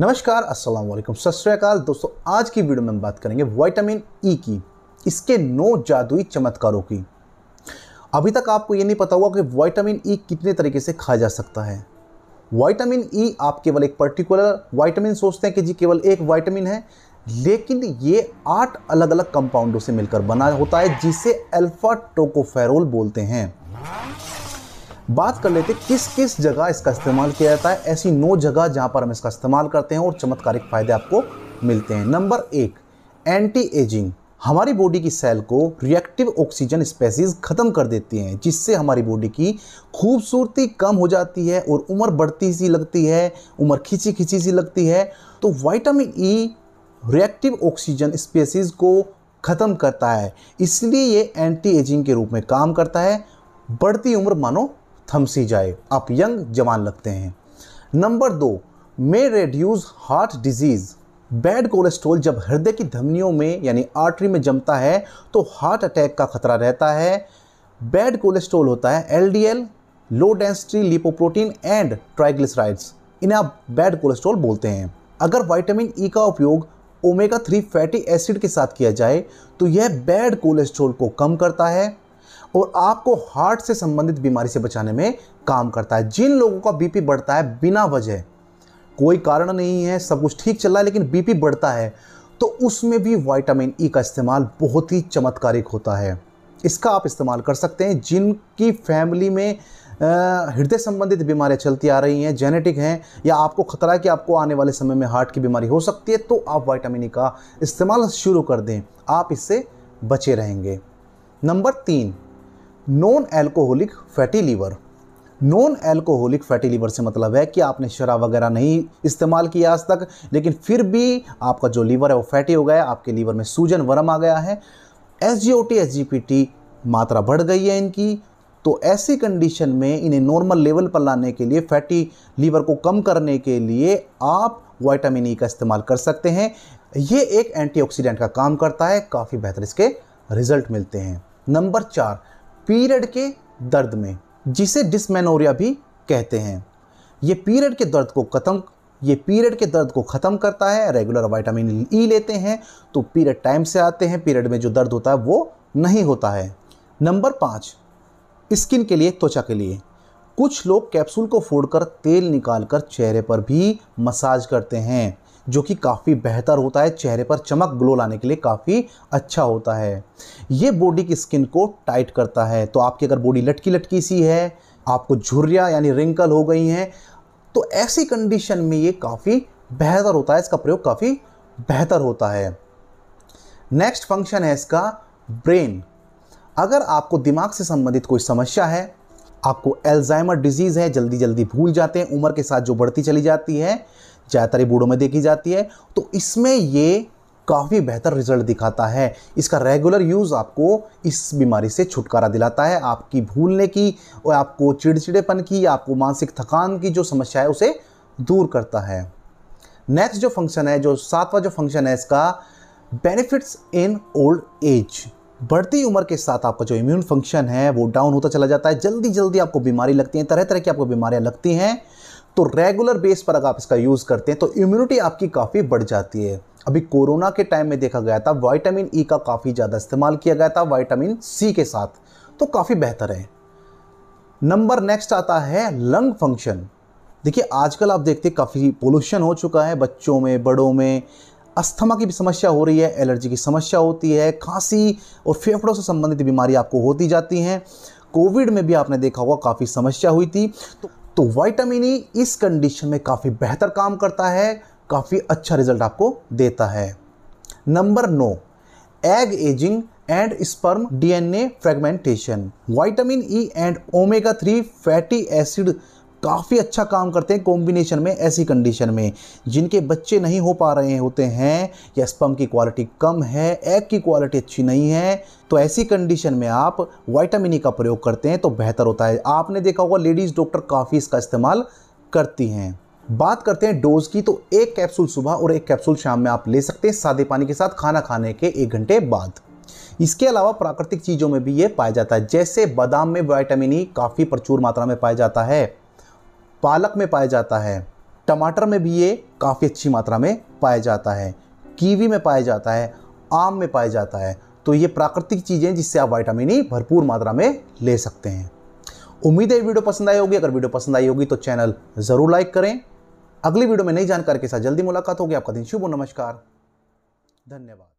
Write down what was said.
नमस्कार अस्सलाम वालेकुम सत दोस्तों आज की वीडियो में हम बात करेंगे विटामिन ई e की इसके नौ जादुई चमत्कारों की अभी तक आपको ये नहीं पता हुआ कि विटामिन ई e कितने तरीके से खाया जा सकता है विटामिन ई e आप केवल एक पर्टिकुलर विटामिन सोचते हैं कि जी केवल एक विटामिन है लेकिन ये आठ अलग अलग कंपाउंडों से मिलकर बना होता है जिसे अल्फ़ा टोकोफेरोल बोलते हैं बात कर लेते किस किस जगह इसका इस्तेमाल किया जाता है ऐसी नौ जगह जहाँ पर हम इसका इस्तेमाल करते हैं और चमत्कारिक फ़ायदे आपको मिलते हैं नंबर एक एंटी एजिंग हमारी बॉडी की सेल को रिएक्टिव ऑक्सीजन स्पेसीज ख़त्म कर देती हैं जिससे हमारी बॉडी की खूबसूरती कम हो जाती है और उम्र बढ़ती सी लगती है उम्र खिंची खिंची सी लगती है तो vitamin E reactive oxygen species को ख़त्म करता है इसलिए ये एंटी एजिंग के रूप में काम करता है बढ़ती उम्र मानो थमसी जाए आप यंग जवान लगते हैं नंबर दो may reduce heart disease bad cholesterol जब हृदय की धमनियों में यानी आर्टरी में जमता है तो हार्ट अटैक का खतरा रहता है बैड कोलेस्ट्रोल होता है L D L low density lipoprotein and triglycerides इन्हें आप बैड कोलेस्ट्रोल बोलते हैं अगर वाइटामिन ई e का उपयोग ओमेगा थ्री फैटी एसिड के साथ किया जाए तो यह बैड कोलेस्ट्रोल को कम करता है और आपको हार्ट से संबंधित बीमारी से बचाने में काम करता है जिन लोगों का बीपी बढ़ता है बिना वजह कोई कारण नहीं है सब कुछ ठीक चल रहा है लेकिन बीपी बढ़ता है तो उसमें भी वाइटामिन ई e का इस्तेमाल बहुत ही चमत्कारिक होता है इसका आप इस्तेमाल कर सकते हैं जिनकी फैमिली में हृदय संबंधित बीमारियां चलती आ रही हैं जेनेटिक हैं या आपको खतरा है कि आपको आने वाले समय में हार्ट की बीमारी हो सकती है तो आप वाइटामिन ई e का इस्तेमाल शुरू कर दें आप इससे बचे रहेंगे नंबर तीन non alcoholic fatty liver non alcoholic fatty liver से मतलब है कि आपने शराब वगैरह नहीं इस्तेमाल किया आज तक लेकिन फिर भी आपका जो लीवर है वो फैटी हो गया आपके लीवर में सूजन वर्म आ गया है S G O T S G P T मात्रा बढ़ गई है इनकी तो ऐसी कंडीशन में इन्हें नॉर्मल लेवल पर लाने के लिए फैटी लीवर को कम करने के लिए आप वाइटामिन ई e का इस्तेमाल कर सकते हैं ये एक एंटीऑक्सीडेंट का काम करता है काफ़ी बेहतर इसके रिजल्ट मिलते हैं नंबर चार पीरियड के दर्द में जिसे डिसमेनोरिया भी कहते हैं ये पीरियड के दर्द को ख़त्म ये पीरियड के दर्द को ख़त्म करता है रेगुलर वाइटामिन ई लेते हैं तो पीरियड टाइम से आते हैं पीरियड में जो दर्द होता है वो नहीं होता है नंबर पाँच स्किन के लिए त्वचा के लिए कुछ लोग कैप्सूल को फोड़कर तेल निकालकर चेहरे पर भी मसाज करते हैं जो कि काफ़ी बेहतर होता है चेहरे पर चमक ग्लो लाने के लिए काफ़ी अच्छा होता है ये बॉडी की स्किन को टाइट करता है तो आपकी अगर बॉडी लटकी लटकी सी है आपको झुर्रिया यानी रिंकल हो गई हैं तो ऐसी कंडीशन में ये काफ़ी बेहतर होता है इसका प्रयोग काफ़ी बेहतर होता है नेक्स्ट फंक्शन है इसका ब्रेन अगर आपको दिमाग से संबंधित कोई समस्या है आपको एल्जाइमर डिजीज़ है जल्दी जल्दी भूल जाते हैं उम्र के साथ जो बढ़ती चली जाती है ज़्यादातर बूढ़ों में देखी जाती है तो इसमें ये काफ़ी बेहतर रिजल्ट दिखाता है इसका रेगुलर यूज़ आपको इस बीमारी से छुटकारा दिलाता है आपकी भूलने की और आपको चिड़चिड़ेपन की आपको मानसिक थकान की जो समस्या है उसे दूर करता है नेक्स्ट जो फंक्शन है जो सातवां जो फंक्शन है इसका बेनिफिट्स इन ओल्ड एज बढ़ती उम्र के साथ आपका जो इम्यून फंक्शन है वो डाउन होता चला जाता है जल्दी जल्दी आपको बीमारी लगती है तरह तरह की आपको बीमारियाँ लगती हैं तो रेगुलर बेस पर अगर आप इसका यूज़ करते हैं तो इम्यूनिटी आपकी काफ़ी बढ़ जाती है अभी कोरोना के टाइम में देखा गया था वाइटामिन ई e का काफ़ी ज़्यादा इस्तेमाल किया गया था वाइटामिन सी के साथ तो काफ़ी बेहतर है नंबर नेक्स्ट आता है लंग फंक्शन देखिए आजकल आप देखते काफ़ी पोल्यूशन हो चुका है बच्चों में बड़ों में अस्थमा की भी समस्या हो रही है एलर्जी की समस्या होती है खांसी और फेफड़ों से संबंधित बीमारी आपको होती जाती हैं कोविड में भी आपने देखा होगा काफ़ी समस्या हुई थी तो तो वाइटामिन ई e इस कंडीशन में काफ़ी बेहतर काम करता है काफ़ी अच्छा रिजल्ट आपको देता है नंबर नो egg aging and sperm DNA fragmentation vitamin E and omega three fatty acid काफ़ी अच्छा काम करते हैं कॉम्बिनेशन में ऐसी कंडीशन में जिनके बच्चे नहीं हो पा रहे होते हैं या स्पम की क्वालिटी कम है एग की क्वालिटी अच्छी नहीं है तो ऐसी कंडीशन में आप वाइटामिन ई e का प्रयोग करते हैं तो बेहतर होता है आपने देखा होगा लेडीज़ डॉक्टर काफ़ी इसका इस्तेमाल करती हैं बात करते हैं डोज की तो एक कैप्सूल सुबह और एक कैप्सूल शाम में आप ले सकते हैं सादे पानी के साथ खाना खाने के एक घंटे बाद इसके अलावा प्राकृतिक चीज़ों में भी ये पाया जाता है जैसे बादाम में वाइटामिन ई काफ़ी प्रचुर मात्रा में पाया जाता है पालक में पाया जाता है टमाटर में भी ये काफ़ी अच्छी मात्रा में पाया जाता है कीवी में पाया जाता है आम में पाया जाता है तो ये प्राकृतिक चीज़ें जिससे आप वाइटामिन ई भरपूर मात्रा में ले सकते हैं उम्मीद है वीडियो पसंद आई होगी अगर वीडियो पसंद आई होगी तो चैनल ज़रूर लाइक करें अगली वीडियो में नई जानकारी के साथ जल्दी मुलाकात होगी आपका दिन शुभ नमस्कार धन्यवाद